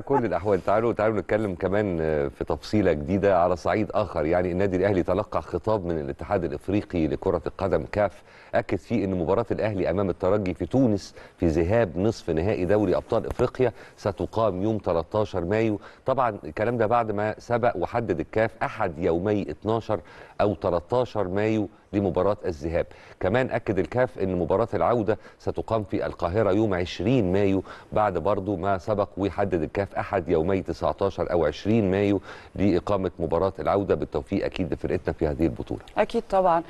كل الاحوال تعالوا تعالوا نتكلم كمان آه، في تفصيله جديده على صعيد اخر يعني النادي الاهلي تلقى خطاب من الاتحاد الافريقي لكره القدم كاف اكد فيه ان مباراه الاهلي امام الترجي في تونس في ذهاب نصف نهائي دوري ابطال افريقيا ستقام يوم 13 مايو طبعا الكلام ده بعد ما سبق وحدد الكاف احد يومي 12 او 13 مايو لمباراة الذهاب كمان أكد الكاف أن مباراة العودة ستقام في القاهرة يوم 20 مايو بعد برضو ما سبق وحدد الكاف في أحد يومي 19 أو 20 مايو لإقامة مباراة العودة بالتوفيق أكيد لفرقتنا في هذه البطولة أكيد طبعا